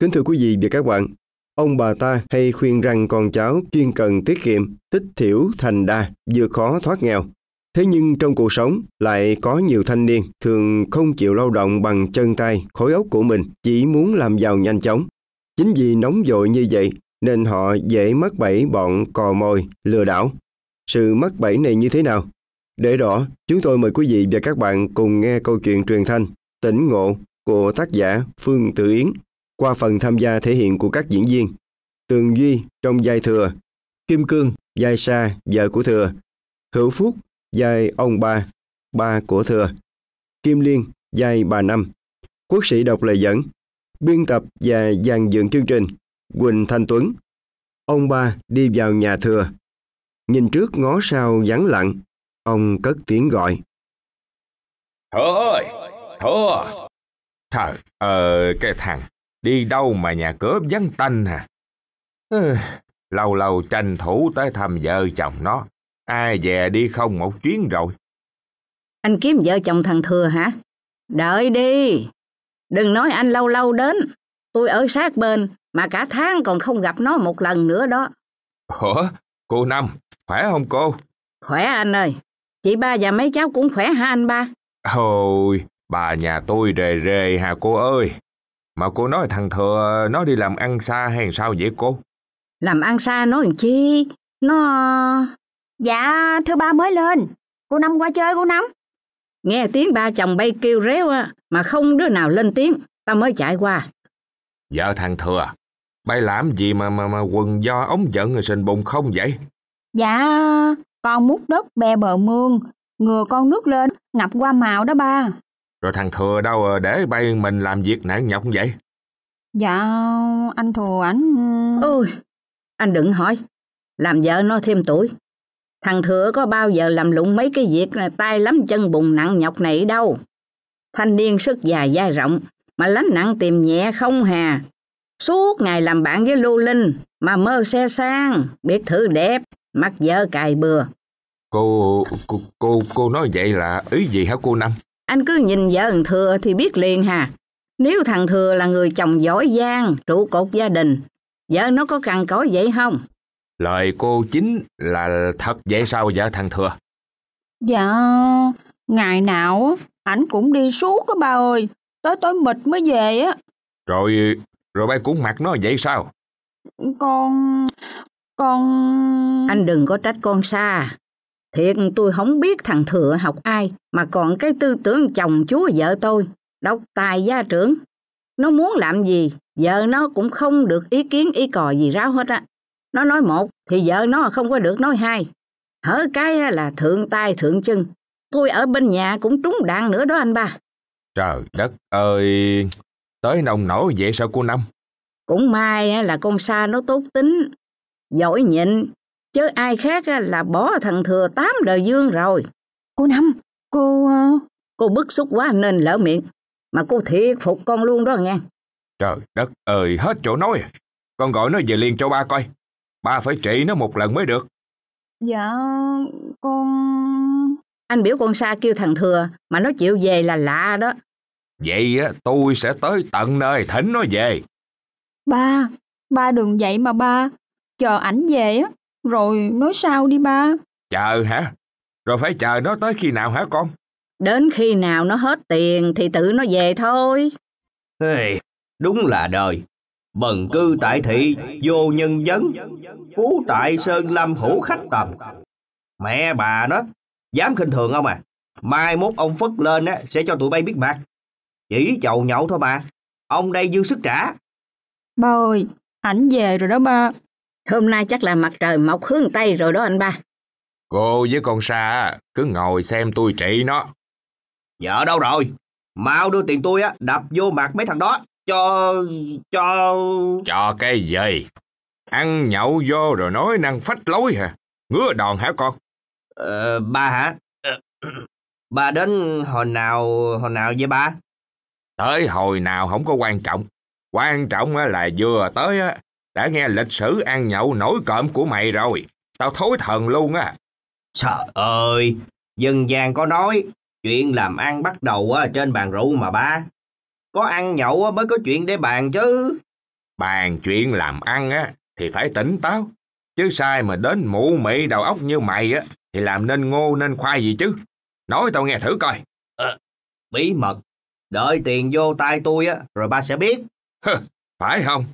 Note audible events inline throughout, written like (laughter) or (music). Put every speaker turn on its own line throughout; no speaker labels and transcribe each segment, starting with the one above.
Kính thưa quý vị và các bạn, ông bà ta hay khuyên rằng con cháu chuyên cần tiết kiệm, tích thiểu thành đa, vừa khó thoát nghèo. Thế nhưng trong cuộc sống lại có nhiều thanh niên thường không chịu lao động bằng chân tay, khối óc của mình, chỉ muốn làm giàu nhanh chóng. Chính vì nóng vội như vậy nên họ dễ mắc bẫy bọn cò mồi, lừa đảo. Sự mắc bẫy này như thế nào? Để rõ, chúng tôi mời quý vị và các bạn cùng nghe câu chuyện truyền thanh Tỉnh Ngộ của tác giả Phương Tử Yến qua phần tham gia thể hiện của các diễn viên Tường Duy trong vai Thừa, Kim Cương vai Sa, vợ của Thừa, Hữu Phúc vai ông ba, ba của Thừa, Kim Liên vai bà Năm, Quốc sĩ đọc lời dẫn, biên tập và dàn dựng chương trình Quỳnh Thanh Tuấn. Ông ba đi vào nhà Thừa, nhìn trước ngó sau vắng lặng, ông cất tiếng gọi.
Thừa ơi, Thừa! Trời, ờ, cái thằng đi đâu mà nhà cướp vắng tanh hả? À? lâu lâu tranh thủ tới thăm vợ chồng nó, ai về đi không một chuyến rồi.
Anh kiếm vợ chồng thằng Thừa hả? Đợi đi, đừng nói anh lâu lâu đến, tôi ở sát bên mà cả tháng còn không gặp nó một lần nữa đó.
Ủa, cô Năm, khỏe không cô? Khỏe anh ơi, chị
ba và mấy cháu cũng khỏe hả anh ba?
Ôi, bà nhà tôi rề rề hà cô ơi, mà cô nói thằng Thừa nó đi làm ăn xa hay sao vậy cô? Làm ăn xa nó
làm chi? Nó... Dạ, thứ ba mới lên. Cô Năm qua chơi cô Năm. Nghe tiếng ba chồng bay kêu réo á, mà không đứa nào lên tiếng, ta mới chạy qua.
Vợ dạ, thằng Thừa, bay làm gì mà mà, mà quần do ống giận rồi sình bụng không vậy?
Dạ, con múc đất bè bờ mương, ngừa con nước lên, ngập qua màu đó ba.
Rồi thằng Thừa đâu à? để bay mình làm việc nạn nhọc vậy?
Dạ, anh Thừa ảnh... Ôi, anh đừng hỏi.
Làm vợ nó thêm tuổi. Thằng Thừa có bao giờ làm lụng mấy cái việc là tay lắm chân bùn nặng nhọc này đâu. Thanh niên sức dài dai rộng, mà lánh nặng tìm nhẹ không hà. Suốt ngày làm bạn với Lưu Linh, mà mơ xe sang,
biệt thự đẹp, mặc vợ cài bừa. Cô, cô, cô, cô nói vậy là ý gì hả cô Năm?
Anh cứ nhìn vợ thằng Thừa thì biết liền hà. Nếu thằng Thừa là người chồng giỏi giang, trụ cột gia đình, vợ nó có cần có vậy không?
Lời cô chính là thật vậy sao vợ thằng Thừa?
Dạ, ngày nào ảnh cũng đi suốt á bà ơi, tới tối mịt mới về á.
Rồi, rồi ba cũng mặc nó vậy sao?
Con,
con... Anh đừng có trách con xa, Thiệt tôi không biết thằng Thừa học ai mà còn cái tư tưởng chồng chúa vợ tôi, độc tài gia trưởng. Nó muốn làm gì, vợ nó cũng không được ý kiến ý cò gì ráo hết á. Nó nói một thì vợ nó không có được nói hai. Hở cái là thượng tay thượng chân. Tôi ở bên nhà cũng trúng đạn nữa đó anh ba.
Trời đất ơi, tới nồng nổi vậy sao cô Năm?
Cũng may là con Sa nó tốt tính, giỏi nhịn, chứ ai khác là bỏ thằng thừa tám đời dương rồi cô năm cô ờ, cô bức xúc quá nên lỡ miệng mà cô thiệt phục con luôn đó nghe
trời đất ơi hết chỗ nói con gọi nó về liền cho ba coi ba phải trị nó một lần mới được
dạ con anh biểu con
xa kêu thằng thừa mà nó chịu về là lạ đó
vậy á tôi sẽ tới tận nơi thỉnh nó về
ba ba đừng vậy mà ba chờ ảnh về á rồi nói sao đi ba?
Chờ hả? Rồi phải chờ nó tới khi nào hả con?
Đến khi nào nó hết tiền thì tự nó về thôi.
Hey,
đúng là đời. Bần cư tại thị, vô nhân dân phú tại sơn lâm hữu khách tầm. Mẹ bà nó, dám khinh thường không à? Mai mốt ông phất lên á, sẽ cho tụi bay biết mặt. Chỉ chầu nhậu thôi bà,
ông đây dư sức trả.
Ba ơi, ảnh về rồi đó ba. Hôm nay chắc là
mặt trời mọc hướng Tây rồi đó anh ba.
Cô với con Sa cứ ngồi xem tôi trị nó. Vợ đâu rồi? Mau đưa tiền tôi á, đập vô mặt mấy thằng đó. Cho... cho... Cho cái gì? Ăn nhậu vô rồi nói năng phách lối hả? Ngứa đòn hả con? Ờ, ba hả? (clears throat) Ba đến hồi nào, hồi nào vậy ba? Tới hồi nào không có quan trọng. Quan trọng là vừa tới đã nghe lịch sử ăn nhậu nổi cộm của mày rồi. Tao thối thần luôn á. Trời ơi, dân gian có
nói, chuyện làm ăn bắt đầu trên bàn rượu mà ba. Có ăn nhậu mới có
chuyện để bàn chứ. Bàn chuyện làm ăn á thì phải tỉnh táo. Chứ sai mà đến mụ mị đầu óc như mày á thì làm nên ngô nên khoai gì chứ. Nói tao nghe thử coi. À, bí mật, đợi tiền vô tay tôi á rồi ba sẽ biết. phải không?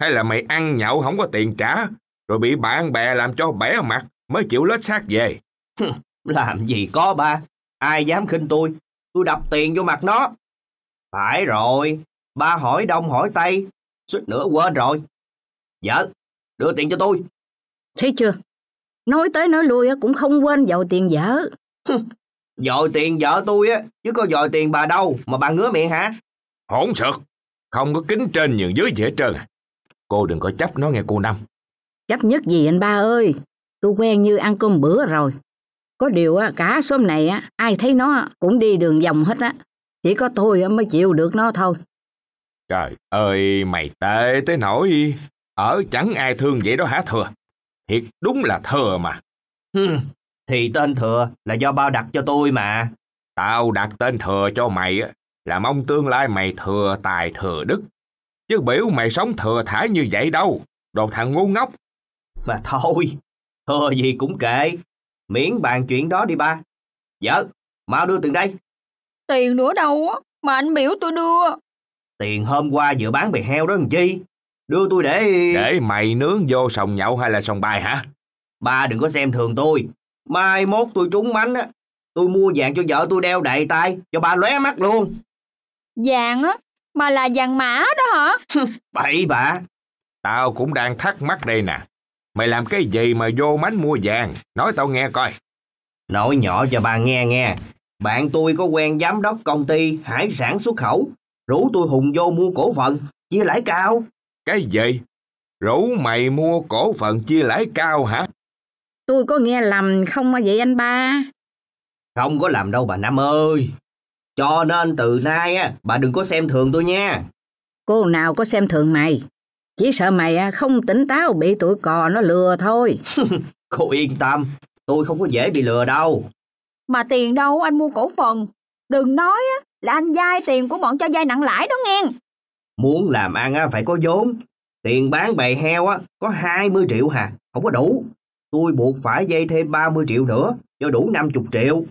hay là mày ăn nhậu không có tiền trả, rồi bị bạn bè làm cho bẻ mặt mới chịu lết xác về. làm gì có ba,
ai dám khinh tôi, tôi đập tiền vô mặt nó. Phải rồi, ba hỏi đông hỏi tây, suýt nữa quên rồi. Dạ, đưa tiền cho tôi.
Thấy chưa, nói tới nói lui cũng không quên dội tiền vợ.
dòi tiền vợ tôi á, chứ có dòi tiền bà đâu mà bà ngứa miệng hả?
Hỗn sực, không có kính trên nhường dưới dễ trơn. À. Cô đừng có chấp nó nghe cô Năm.
Chấp nhất gì anh ba ơi, tôi quen như ăn cơm bữa rồi. Có điều á, cả xóm này ai thấy nó cũng đi đường vòng hết á. Chỉ có tôi mới chịu được nó thôi.
Trời ơi, mày tệ tới nỗi ở chẳng ai thương vậy đó hả Thừa? Thiệt đúng là Thừa mà. Hừm, thì tên Thừa là do bao đặt cho tôi mà. Tao đặt tên Thừa cho mày á, là mong tương lai mày thừa tài thừa đức, Chứ biểu mày sống thừa thả như vậy đâu, đồ thằng ngu ngốc. Mà thôi, thôi gì cũng kệ, miễn bàn chuyện đó đi ba. vợ,
mau đưa tiền đây.
Tiền nữa đâu á, mà anh biểu tôi đưa.
Tiền hôm qua vừa bán bì heo đó làm chi? Đưa tôi để... Để mày nướng vô sòng nhậu hay là sòng bài hả? Ba đừng có xem thường tôi. Mai mốt tôi trúng mánh á, tôi mua vàng cho vợ tôi đeo đầy tay, cho ba lóe mắt luôn.
Vàng á, mà là vàng mã đó hả?
(laughs) Bậy bạ. Tao cũng đang thắc mắc đây nè. Mày làm cái gì mà vô mánh mua vàng? Nói tao nghe coi. Nói nhỏ cho bà nghe nghe.
Bạn tôi có quen giám đốc công ty hải sản xuất khẩu. Rủ tôi hùng vô mua cổ
phần, chia lãi cao. Cái gì? Rủ mày mua cổ phần chia lãi cao hả?
Tôi có nghe lầm không vậy anh ba?
Không có làm
đâu
bà Năm ơi. Cho nên từ nay á, bà đừng có xem thường tôi nha. Cô nào có xem thường mày. Chỉ sợ mày à, không tỉnh táo bị tụi cò nó lừa thôi. (laughs)
cô yên tâm, tôi không có dễ bị lừa đâu.
Mà tiền đâu anh mua cổ phần. Đừng nói á, là anh vay tiền của bọn cho vay nặng lãi đó nghe.
Muốn làm ăn á, phải có vốn. Tiền bán bầy heo á, có 20 triệu hà, không có đủ. Tôi buộc phải dây thêm 30 triệu nữa, cho đủ 50 triệu.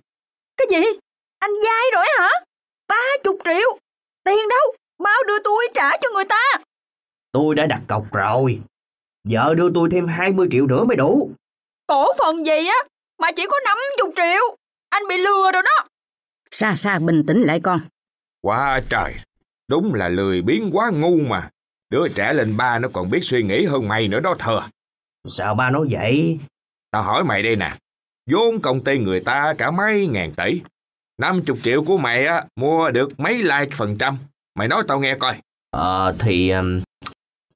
Cái gì? Anh dai rồi hả? ba chục triệu? Tiền đâu? Mau đưa tôi trả cho người ta.
Tôi đã đặt cọc rồi. Vợ đưa tôi thêm hai mươi triệu nữa mới
đủ.
Cổ phần gì á? Mà chỉ có năm chục triệu. Anh bị lừa rồi đó.
Sa Sa bình tĩnh lại con. Quá trời. Đúng là lười biến quá ngu mà. Đứa trẻ lên ba nó còn biết suy nghĩ hơn mày nữa đó thừa. Sao ba nói vậy? Tao hỏi mày đây nè. vốn công ty người ta cả mấy ngàn tỷ 50 triệu của mày á, mua được mấy like phần trăm? Mày nói tao nghe coi. Ờ, à, thì... Ờ,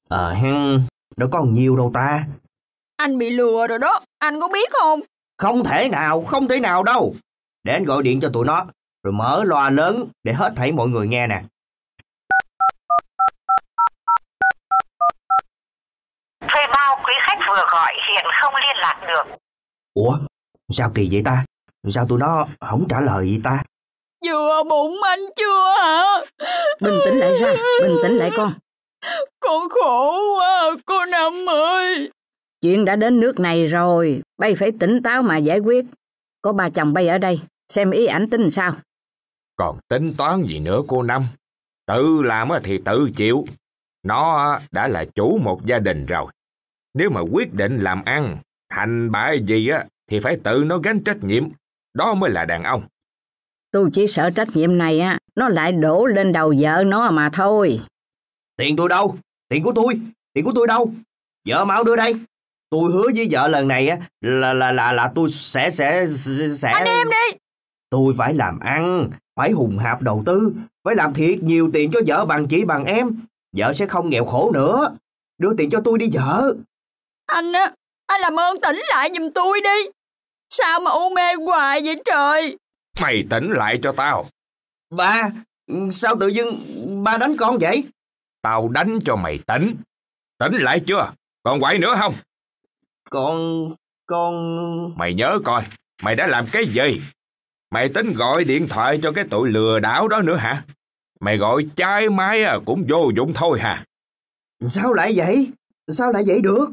à, hắn... Đâu có nhiều
đâu ta.
Anh bị lừa rồi đó, anh có biết không? Không thể nào, không thể nào đâu.
Để anh gọi điện cho tụi nó, rồi mở loa lớn để hết thảy mọi người nghe nè. Thuê bao quý khách vừa gọi hiện
không liên lạc được.
Ủa, sao kỳ vậy ta? Sao tụi nó không trả lời vậy
ta?
Vừa bụng anh chưa hả? Bình tĩnh lại ra, bình tĩnh lại con. Con khổ quá, cô Năm ơi. Chuyện đã đến nước
này rồi, bay phải tỉnh táo mà giải quyết. Có ba chồng bay ở đây, xem ý ảnh
tính sao. Còn tính toán gì nữa cô Năm? Tự làm thì tự chịu. Nó đã là chủ một gia đình rồi. Nếu mà quyết định làm ăn, thành bại gì á thì phải tự nó gánh trách nhiệm đó mới là đàn ông.
Tôi chỉ sợ trách nhiệm này á, nó lại đổ lên đầu vợ nó mà thôi.
Tiền tôi đâu? Tiền của tôi? Tiền của tôi đâu? Vợ mau đưa đây. Tôi hứa với vợ lần này á là là là là tôi sẽ sẽ sẽ Anh em đi. Tôi phải làm ăn, phải hùng hạp đầu tư, phải làm thiệt nhiều tiền cho vợ bằng chỉ bằng em, vợ sẽ không nghèo khổ nữa. Đưa tiền cho tôi đi vợ.
Anh á, anh làm ơn tỉnh lại giùm tôi đi. Sao mà u mê hoài vậy trời
Mày
tỉnh lại cho tao Ba Sao tự dưng ba đánh con vậy Tao đánh cho mày tỉnh Tỉnh lại chưa Còn quậy nữa không Con Con Mày nhớ coi Mày đã làm cái gì Mày tính gọi điện thoại cho cái tụi lừa đảo đó nữa hả Mày gọi trái máy à, cũng vô dụng thôi hả Sao lại vậy Sao lại vậy được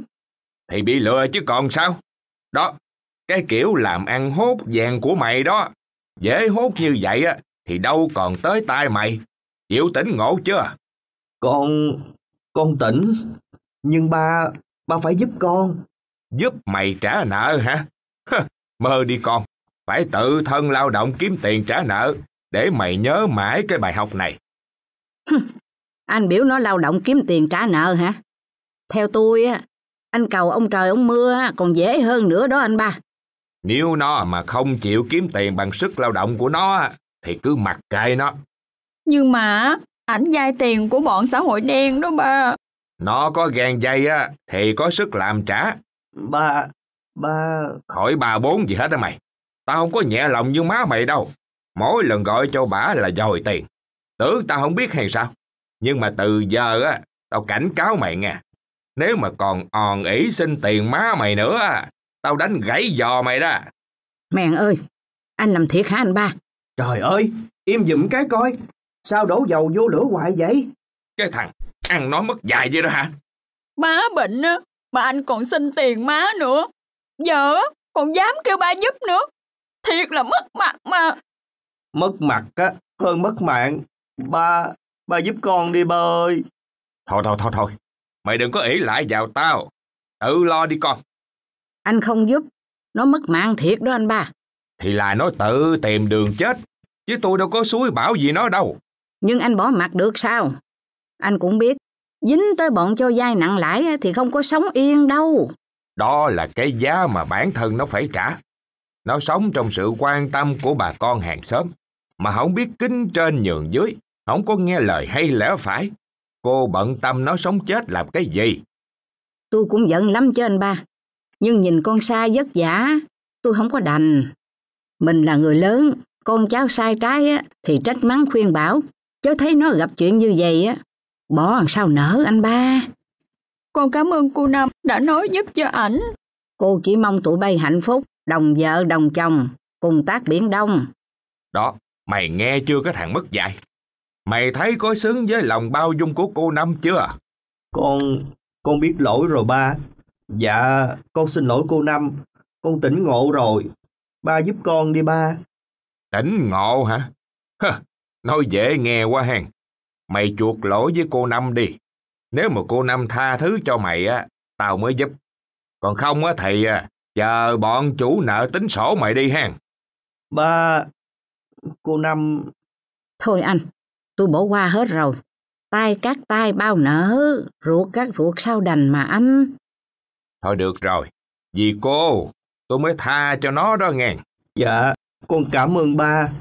Thì bị lừa chứ còn sao đó cái kiểu làm ăn hốt vàng của mày đó. Dễ hốt như vậy á, thì đâu còn tới tai mày. Chịu tỉnh ngộ chưa? Con... con tỉnh.
Nhưng ba... ba phải giúp con.
Giúp mày trả nợ hả? Mơ đi con. Phải tự thân lao động kiếm tiền trả nợ để mày nhớ mãi cái bài học này.
anh biểu nó lao động kiếm tiền trả nợ hả? Theo tôi á, anh cầu ông trời ông mưa còn dễ hơn nữa đó anh ba.
Nếu nó mà không chịu kiếm tiền bằng sức lao động của nó thì cứ mặc kệ nó.
Nhưng mà ảnh dai tiền của bọn xã hội đen đó ba.
Nó có gan dây á thì có sức làm trả. Ba, ba... Khỏi bà bốn gì hết á mày. Tao không có nhẹ lòng như má mày đâu. Mỗi lần gọi cho bà là dòi tiền. Tưởng tao không biết hay sao. Nhưng mà từ giờ á, tao cảnh cáo mày nha. Nếu mà còn òn ỉ xin tiền má mày nữa Tao đánh gãy giò mày ra.
Mèn ơi, anh làm thiệt hả anh ba?
Trời ơi, im dùm cái coi. Sao đổ dầu vô lửa hoài vậy?
Cái thằng ăn nói mất dạy vậy đó hả?
Má bệnh á, mà anh còn xin tiền má nữa. Giờ còn dám kêu ba giúp nữa. Thiệt là mất mặt mà.
Mất mặt á, hơn mất mạng. Ba, ba giúp con đi ba ơi.
Thôi thôi thôi thôi, mày đừng có ỷ lại vào tao. Tự lo đi con.
Anh không giúp, nó mất mạng thiệt đó anh ba.
Thì là nó tự tìm đường chết, chứ tôi đâu có suối bảo gì nó đâu.
Nhưng anh bỏ mặt được sao? Anh cũng biết, dính tới bọn cho vay nặng lãi thì không có sống yên đâu.
Đó là cái giá mà bản thân nó phải trả. Nó sống trong sự quan tâm của bà con hàng xóm, mà không biết kính trên nhường dưới, không có nghe lời hay lẽ phải. Cô bận tâm nó sống chết làm cái gì?
Tôi cũng giận lắm chứ anh ba nhưng nhìn con sai vất vả, tôi không có đành. Mình là người lớn, con cháu sai trái á, thì trách mắng khuyên bảo, cháu thấy nó gặp chuyện như vậy á, bỏ làm sao nở anh ba. Con cảm ơn cô Năm đã nói giúp cho ảnh. Cô chỉ mong tụi bay hạnh phúc, đồng vợ đồng chồng, cùng tác biển đông.
Đó, mày nghe chưa cái thằng mất dạy. Mày thấy có xứng với lòng bao dung của cô Năm chưa? Con, con biết lỗi rồi ba. Dạ, con xin lỗi
cô Năm, con tỉnh ngộ rồi. Ba giúp con đi ba.
Tỉnh ngộ hả? Hơ, nói dễ nghe quá hèn. Mày chuộc lỗi với cô Năm đi. Nếu mà cô Năm tha thứ cho mày á, tao mới giúp. Còn không á thì à, chờ bọn chủ nợ tính sổ mày đi hèn. Ba,
cô Năm... Thôi anh, tôi bỏ qua hết rồi. tay các tay bao nở, ruột các ruột sao đành mà anh.
Thôi được rồi, vì cô, tôi mới tha cho nó đó nghe.
Dạ, con cảm ơn ba.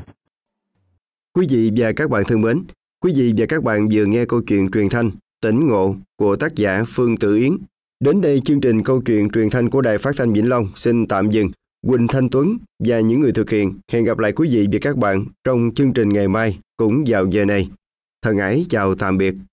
Quý vị và các bạn thân mến, quý vị và các bạn vừa nghe câu chuyện truyền thanh Tỉnh Ngộ của tác giả Phương Tử Yến. Đến đây chương trình câu chuyện truyền thanh của Đài Phát thanh Vĩnh Long xin tạm dừng. Quỳnh Thanh Tuấn và những người thực hiện hẹn gặp lại quý vị và các bạn trong chương trình ngày mai cũng vào giờ này. Thân ái chào tạm biệt.